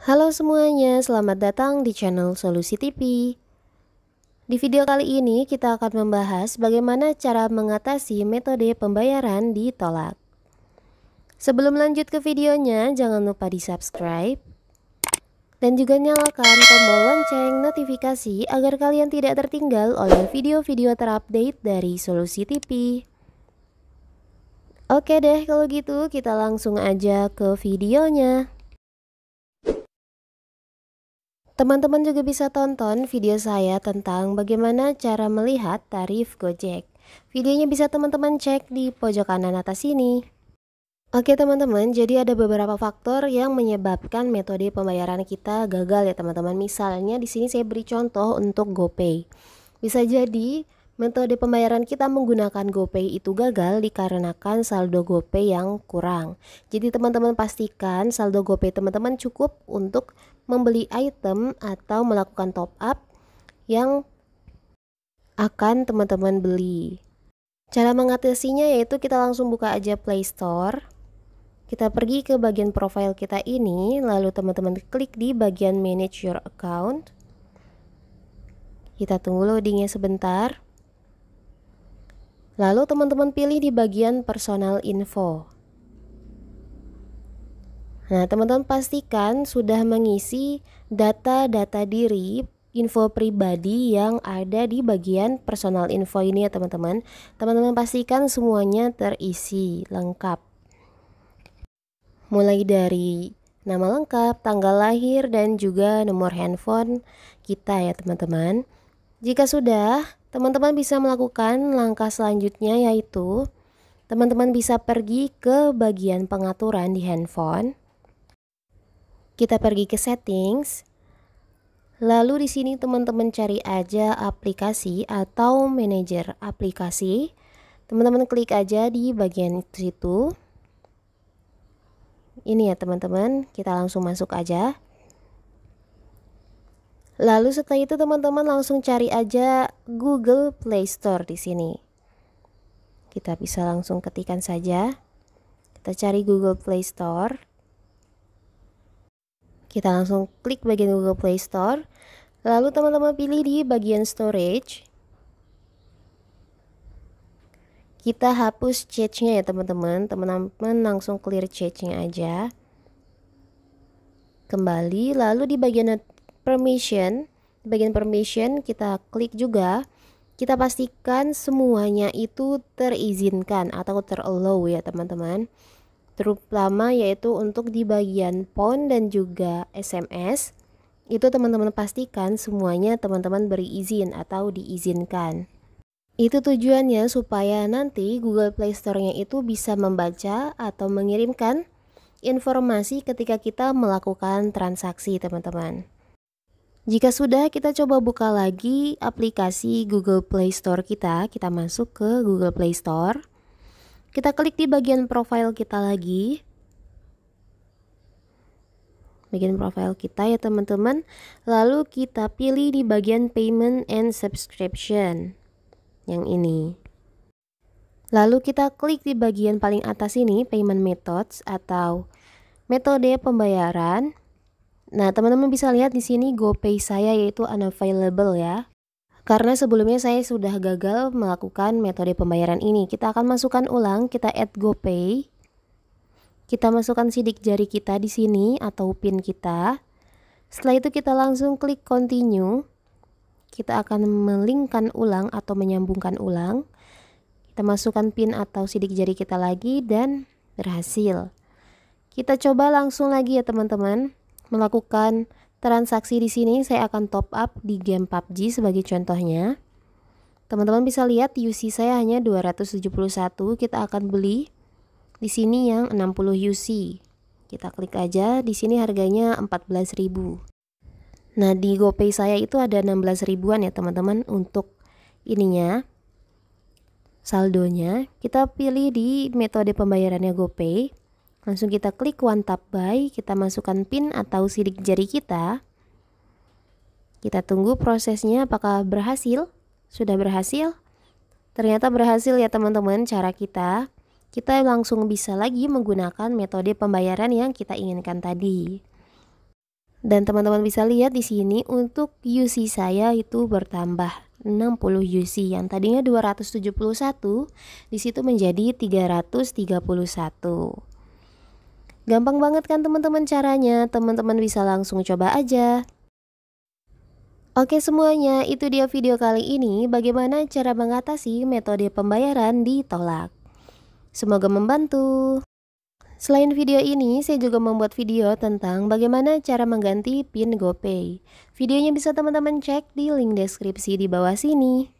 Halo semuanya, selamat datang di channel Solusi TV. Di video kali ini kita akan membahas bagaimana cara mengatasi metode pembayaran ditolak Sebelum lanjut ke videonya, jangan lupa di subscribe dan juga nyalakan tombol lonceng notifikasi agar kalian tidak tertinggal oleh video-video terupdate dari Solusi TV. Oke deh kalau gitu kita langsung aja ke videonya. Teman-teman juga bisa tonton video saya tentang bagaimana cara melihat tarif Gojek. Videonya bisa teman-teman cek di pojok kanan atas sini. Oke teman-teman, jadi ada beberapa faktor yang menyebabkan metode pembayaran kita gagal ya teman-teman. Misalnya di sini saya beri contoh untuk GoPay. Bisa jadi metode pembayaran kita menggunakan GoPay itu gagal dikarenakan saldo GoPay yang kurang. Jadi teman-teman pastikan saldo GoPay teman-teman cukup untuk membeli item atau melakukan top up yang akan teman-teman beli. Cara mengatasinya yaitu kita langsung buka aja Play Store. Kita pergi ke bagian profile kita ini, lalu teman-teman klik di bagian Manage Your Account. Kita tunggu loadingnya sebentar. Lalu teman-teman pilih di bagian Personal Info. Nah, teman-teman pastikan sudah mengisi data-data diri info pribadi yang ada di bagian personal info ini ya teman-teman teman-teman pastikan semuanya terisi lengkap mulai dari nama lengkap, tanggal lahir, dan juga nomor handphone kita ya teman-teman jika sudah, teman-teman bisa melakukan langkah selanjutnya yaitu teman-teman bisa pergi ke bagian pengaturan di handphone kita pergi ke settings. Lalu di sini teman-teman cari aja aplikasi atau manager aplikasi. Teman-teman klik aja di bagian situ. Ini ya teman-teman, kita langsung masuk aja. Lalu setelah itu teman-teman langsung cari aja Google Play Store di sini. Kita bisa langsung ketikan saja. Kita cari Google Play Store. Kita langsung klik bagian Google Play Store. Lalu teman-teman pilih di bagian storage. Kita hapus cache-nya ya teman-teman. Teman-teman langsung clear cache-nya aja. Kembali lalu di bagian permission, di bagian permission kita klik juga kita pastikan semuanya itu terizinkan atau terallow ya teman-teman terutama yaitu untuk di bagian PON dan juga SMS itu teman-teman pastikan semuanya teman-teman beri izin atau diizinkan itu tujuannya supaya nanti Google Play Store-nya itu bisa membaca atau mengirimkan informasi ketika kita melakukan transaksi teman-teman jika sudah kita coba buka lagi aplikasi Google Play Store kita kita masuk ke Google Play Store kita klik di bagian profile kita lagi. Bagian profile kita ya teman-teman. Lalu kita pilih di bagian payment and subscription. Yang ini. Lalu kita klik di bagian paling atas ini payment methods atau metode pembayaran. Nah, teman-teman bisa lihat di sini GoPay saya yaitu unavailable ya. Karena sebelumnya saya sudah gagal melakukan metode pembayaran ini. Kita akan masukkan ulang, kita add GoPay. Kita masukkan sidik jari kita di sini atau pin kita. Setelah itu kita langsung klik continue. Kita akan melingkan ulang atau menyambungkan ulang. Kita masukkan pin atau sidik jari kita lagi dan berhasil. Kita coba langsung lagi ya teman-teman melakukan Transaksi di sini saya akan top up di game PUBG sebagai contohnya. Teman-teman bisa lihat UC saya hanya 271, kita akan beli di sini yang 60 UC. Kita klik aja, di sini harganya 14.000. Nah, di GoPay saya itu ada 16 ribuan ya, teman-teman, untuk ininya saldonya. Kita pilih di metode pembayarannya GoPay. Langsung kita klik one tap buy kita masukkan pin atau sidik jari kita. Kita tunggu prosesnya apakah berhasil? Sudah berhasil? Ternyata berhasil ya teman-teman cara kita. Kita langsung bisa lagi menggunakan metode pembayaran yang kita inginkan tadi. Dan teman-teman bisa lihat di sini untuk UC saya itu bertambah 60 UC yang tadinya 271 di situ menjadi 331. Gampang banget kan teman-teman caranya, teman-teman bisa langsung coba aja. Oke semuanya, itu dia video kali ini bagaimana cara mengatasi metode pembayaran ditolak. Semoga membantu. Selain video ini, saya juga membuat video tentang bagaimana cara mengganti PIN GoPay. Videonya bisa teman-teman cek di link deskripsi di bawah sini.